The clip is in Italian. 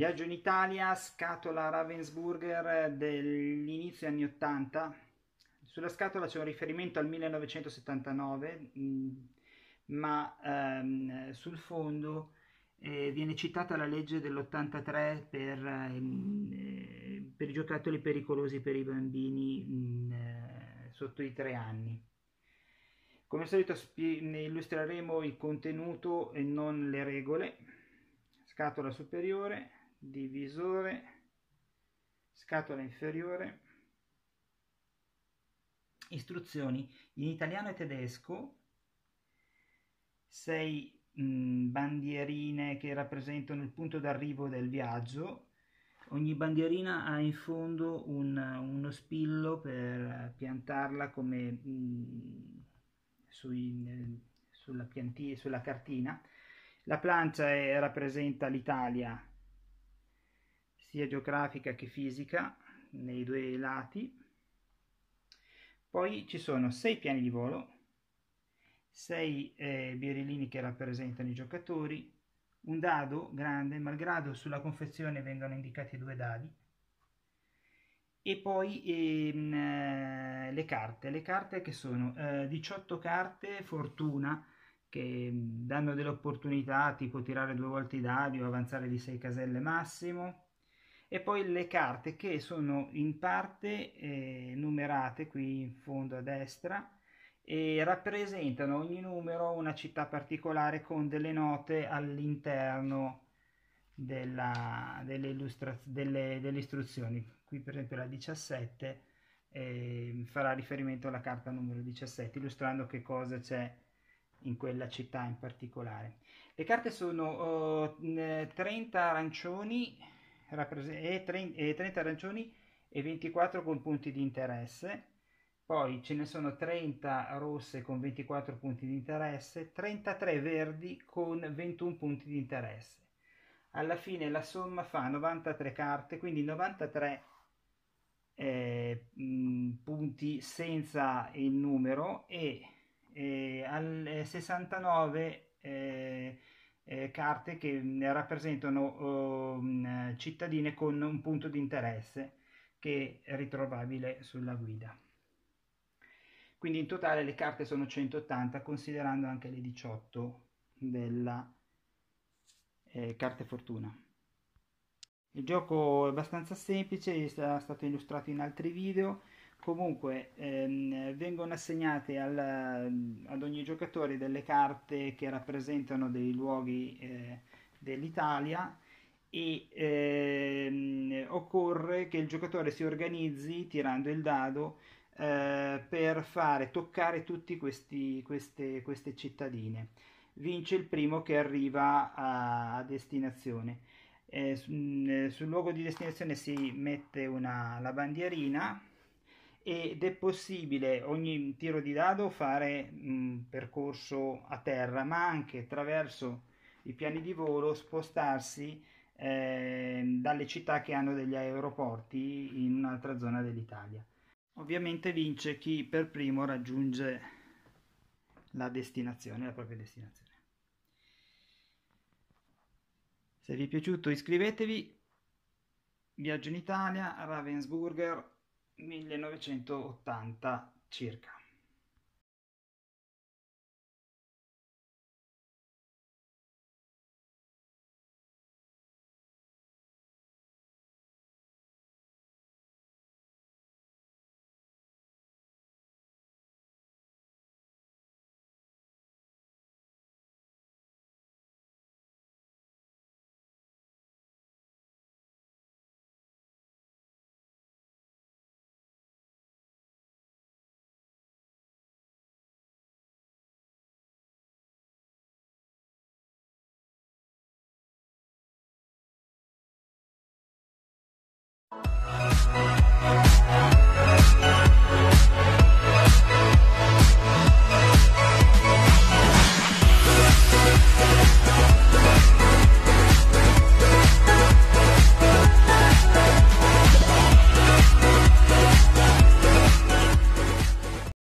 Viaggio in Italia, scatola Ravensburger dell'inizio anni 80. Sulla scatola c'è un riferimento al 1979, mm, ma ehm, sul fondo eh, viene citata la legge dell'83 per, ehm, eh, per, i giocattoli pericolosi per i bambini mh, mm, eh, sotto i tre anni. Come al solito spi- ne illustreremo il contenuto e non le regole. Scatola superiore, divisore, scatola inferiore, istruzioni in italiano e tedesco, sei mh, bandierine che rappresentano il punto d'arrivo del viaggio, ogni bandierina ha in fondo un, uno spillo per piantarla come mh, sui, eh, sulla, sulla cartina, la plancia è, eh, rappresenta l'Italia sia geografica che fisica nei due lati. Poi ci sono sei piani di volo, sei eh, birilini che rappresentano i giocatori, un dado grande, malgrado sulla confezione vengono indicati due dadi, e poi ehm, eh, le carte, le carte che sono eh, 18 carte fortuna che mm, danno delle opportunità tipo tirare due volte i dadi o avanzare di 6 caselle massimo e poi le carte che sono in parte eh, numerate qui in fondo a destra e rappresentano ogni numero una città particolare con delle note all'interno della, delle, delle, delle, istruzioni. Qui per esempio la 17 eh, farà riferimento alla carta numero 17 illustrando che cosa c'è in quella città in particolare. Le carte sono oh, 30 arancioni, e 30 arancioni e 24 con punti di interesse, poi ce ne sono 30 rosse con 24 punti di interesse, 33 verdi con 21 punti di interesse. Alla fine la somma fa 93 carte, quindi 93 eh, punti senza il numero e eh, al, 69 eh, eh, carte che rappresentano eh, cittadine con un punto di interesse che è ritrovabile sulla guida. Quindi in totale le carte sono 180 considerando anche le 18 della eh, carte fortuna. Il gioco è abbastanza semplice, è stato illustrato in altri video. Comunque ehm, vengono assegnate al, ad ogni giocatore delle carte che rappresentano dei luoghi eh, dell'Italia e ehm, occorre che il giocatore si organizzi tirando il dado eh, per fare toccare tutte queste, queste cittadine. Vince il primo che arriva a, a destinazione. Eh, mm, sul luogo di destinazione si mette una, la bandierina ed è possibile ogni tiro di dado fare un percorso a terra ma anche attraverso i piani di volo spostarsi eh, dalle città che hanno degli aeroporti in un'altra zona dell'Italia. Ovviamente vince chi per primo raggiunge la destinazione, la propria destinazione. Se vi è piaciuto iscrivetevi, Viaggio in Italia, Ravensburger, 1980 circa.